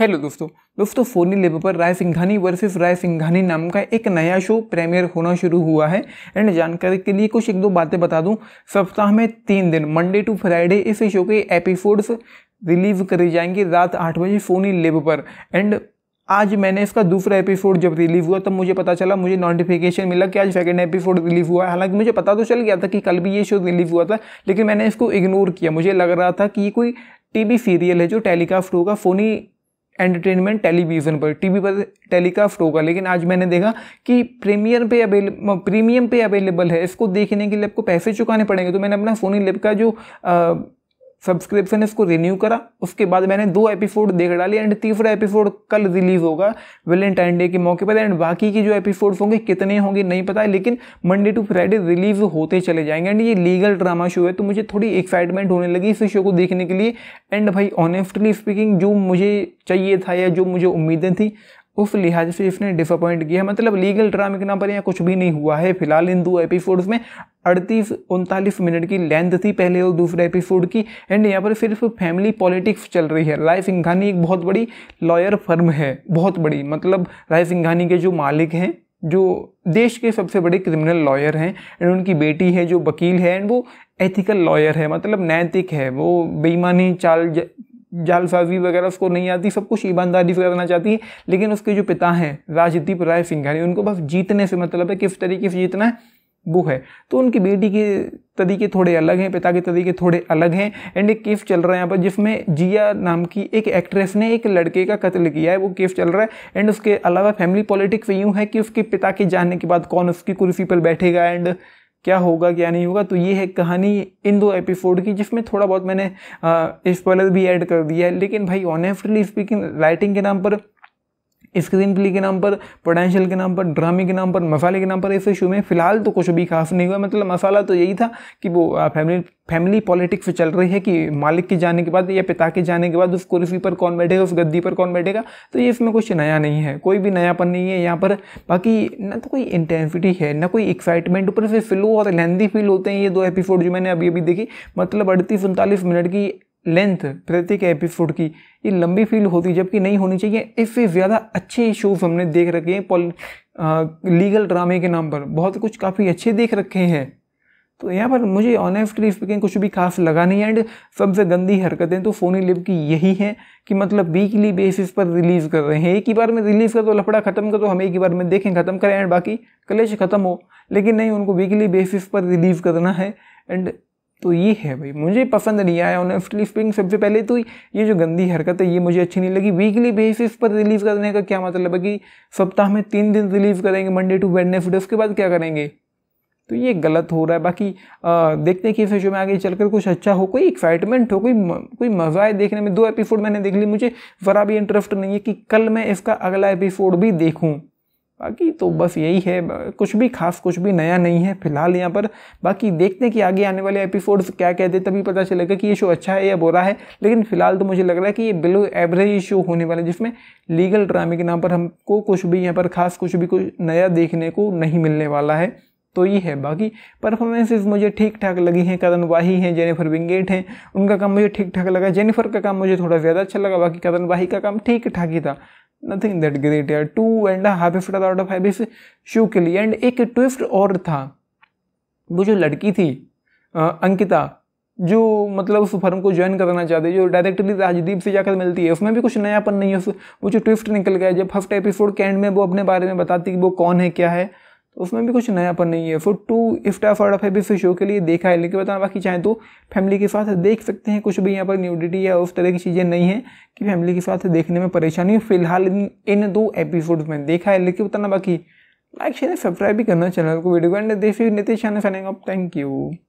hello दोस्तों दोस्तों Sony level पर राय सिंघानी वर्सेस राय सिंघानी नाम का एक नया शो प्रीमियर होना शुरू हुआ है एंड जानकारी के लिए कुछ एक दो बातें बता दूं सप्ताह में तीन दिन मंडे टू फ्राइडे इस शो के एपिसोड्स रिलीज करे जाएंगे रात आठ बजे फोनी लेवल पर एंड आज मैंने इसका दूसरा एपिसोड जब रिलीव हुआ तब तो मुझे पता चला मुझे नोटिफिकेशन मिला कि आज सेकेंड एपिसोड रिलीव हुआ है हालांकि मुझे पता तो चल गया था कि कल भी ये शो रिलीव हुआ था लेकिन मैंने इसको इग्नोर किया मुझे लग रहा था कि ये कोई टीवी सीरियल है जो टेलीकास्ट होगा फोनी एंटरटेनमेंट टेलीविज़न पर टीवी पर टेलीकास्ट होगा लेकिन आज मैंने देखा कि प्रीमियर पे अवेले प्रीमियम पे अवेलेबल है इसको देखने के लिए आपको पैसे चुकाने पड़ेंगे तो मैंने अपना सोनी लिप का जो आ, सब्सक्रिप्शन इसको रिन्यू करा उसके बाद मैंने दो एपिसोड देख डाले एंड तीसरा एपिसोड कल रिलीज होगा वेलेंटाइन डे के मौके पर एंड बाकी के जो एपिसोड्स होंगे कितने होंगे नहीं पता है लेकिन मंडे टू फ्राइडे रिलीज होते चले जाएंगे एंड ये लीगल ड्रामा शो है तो मुझे थोड़ी एक्साइटमेंट होने लगी इस शो को देखने के लिए एंड भाई ऑनेस्टली स्पीकिंग जो मुझे चाहिए था या जो मुझे उम्मीदें थी उस लिहाज से इसने डिसअपॉइंट किया मतलब लीगल ड्रामे के नाम पर यहाँ कुछ भी नहीं हुआ है फिलहाल इन दो एपिसोड्स में अड़तीस उनतालीस मिनट की लेंथ थी पहले और दूसरे एपिसोड की एंड यहाँ पर सिर्फ फैमिली पॉलिटिक्स चल रही है राय सिंघानी एक बहुत बड़ी लॉयर फर्म है बहुत बड़ी मतलब राय सिंघानी के जो मालिक हैं जो देश के सबसे बड़े क्रिमिनल लॉयर हैं एंड उनकी बेटी है जो वकील है एंड वो एथिकल लॉयर है मतलब नैतिक है वो बेईमानी चाल ज... जालसाजी वगैरह उसको नहीं आती सब कुछ ईमानदारी से करना चाहती है लेकिन उसके जो पिता हैं राजदीप राय सिंघानी उनको बस जीतने से मतलब है किस तरीके से जीतना है वो है तो उनकी बेटी के तरीके थोड़े अलग हैं पिता के तरीके थोड़े अलग हैं एंड एक केस चल रहा है यहाँ पर जिसमें जिया नाम की एक एक्ट्रेस ने एक लड़के का कत्ल किया है वो केस चल रहा है एंड उसके अलावा फैमिली पॉलिटिक्स यूँ है कि उसके पिता के जानने के बाद कौन उसकी कुर्सी पर बैठेगा एंड क्या होगा क्या नहीं होगा तो ये है कहानी इन दो एपिसोड की जिसमें थोड़ा बहुत मैंने स्पॉलर भी ऐड कर दिया है लेकिन भाई ऑनेस्टली स्पीकिंग राइटिंग के नाम पर स्क्रीन प्ले के नाम पर पोटेंशियल के नाम पर ड्रामे के नाम पर मसाले के नाम पर इस इशू में फिलहाल तो कुछ भी खास नहीं हुआ मतलब मसाला तो यही था कि वो फैमिली फैमिली पॉलिटिक्स चल रही है कि मालिक के जाने के बाद या पिता के जाने के बाद उस कुर्सी पर कौन बैठेगा उस गद्दी पर कौन बैठेगा तो ये इसमें कुछ नया नहीं है कोई भी नयापन नहीं है यहाँ पर बाकी ना तो कोई इंटेंसिटी है ना कोई एक्साइटमेंट ऊपर से स्लो और लेंदी फील होते हैं ये दो एपिसोड जो मैंने अभी अभी देखी मतलब अड़तीस उनतालीस मिनट की लेंथ प्रत्येक एपिसोड की ये लंबी फील होती है जबकि नहीं होनी चाहिए इससे ज़्यादा अच्छे शोज़ हमने देख रखे हैं पॉल लीगल ड्रामे के नाम पर बहुत कुछ काफ़ी अच्छे देख रखे हैं तो यहाँ पर मुझे ऑनेस्टली स्पीकिंग कुछ भी खास लगा नहीं एंड सबसे गंदी हरकतें तो फोनी लिप की यही हैं कि मतलब वीकली बेसिस पर रिलीज़ कर रहे हैं एक ही बार में रिलीज़ कर दो तो लफड़ा ख़त्म कर दो तो हम एक ही बार में देखें ख़त्म करें एंड बाकी कलेश ख़त्म हो लेकिन नहीं उनको वीकली बेसिस पर रिलीज़ करना है एंड तो ये है भाई मुझे पसंद नहीं आया ऑनेस्टली स्पिंग सबसे पहले तो ये जो गंदी हरकत है ये मुझे अच्छी नहीं लगी वीकली बेसिस पर रिलीज़ करने का क्या मतलब है कि सप्ताह में तीन दिन रिलीज़ करेंगे मंडे टू वेडनेसडे उसके बाद क्या करेंगे तो ये गलत हो रहा है बाकी आ, देखते हैं कि फ्यूचर में आगे चलकर कुछ अच्छा हो कोई एक्साइटमेंट हो कोई म, कोई मज़ा आए देखने में दो एपिसोड मैंने देख ली मुझे ज़रा भी इंटरेस्ट नहीं है कि कल मैं इसका अगला एपिसोड भी देखूँ बाकी तो बस यही है कुछ भी खास कुछ भी नया नहीं है फिलहाल यहाँ पर बाकी देखते हैं कि आगे आने वाले एपिसोड्स क्या कहते तभी पता चलेगा कि ये शो अच्छा है या बुरा है लेकिन फिलहाल तो मुझे लग रहा है कि ये बिलो एवरेज शो होने वाला है जिसमें लीगल ड्रामे के नाम पर हमको कुछ भी यहाँ पर खास कुछ भी कुछ नया देखने को नहीं मिलने वाला है तो ये है बाकी परफॉर्मेंसेज मुझे ठीक ठाक लगी हैं कदन वाही हैं जेनिफर विंगेट हैं उनका काम मुझे ठीक ठाक लगा जेनिफर का काम मुझे थोड़ा ज़्यादा अच्छा लगा बाकी कदन वाही का काम ठीक ठाक ही था नथिंग दैट ग्रेट यार two and half star out of five show के लिए एंड एक ट्विस्ट और था वो जो लड़की थी आ, अंकिता जो मतलब उस फर्म को ज्वाइन करना चाहती है जो डायरेक्टली राजदीप से जाकर मिलती है उसमें भी कुछ नयापन नहीं है उस वो जो ट्विस्ट निकल गया जब फर्स्ट एपिसोड के एंड में वो अपने बारे में बताती कि वो कौन है क्या है तो उसमें भी कुछ नयापन नहीं है फिर टू इफ्टा फॉर अफ है भी फिर शो के लिए देखा है लेकिन बताना बाकी चाहें तो फैमिली के साथ देख सकते हैं कुछ भी यहाँ पर न्यूडिटी या उस तरह की चीज़ें नहीं है कि फैमिली के साथ देखने में परेशानी हो फिलहाल इन, इन दो एपिसोड में देखा है लेकिन बताना बाकी लाइक शेयर सब्सक्राइब भी करना चैनल को वीडियो एंड देखिए नितेश शाह थैंक यू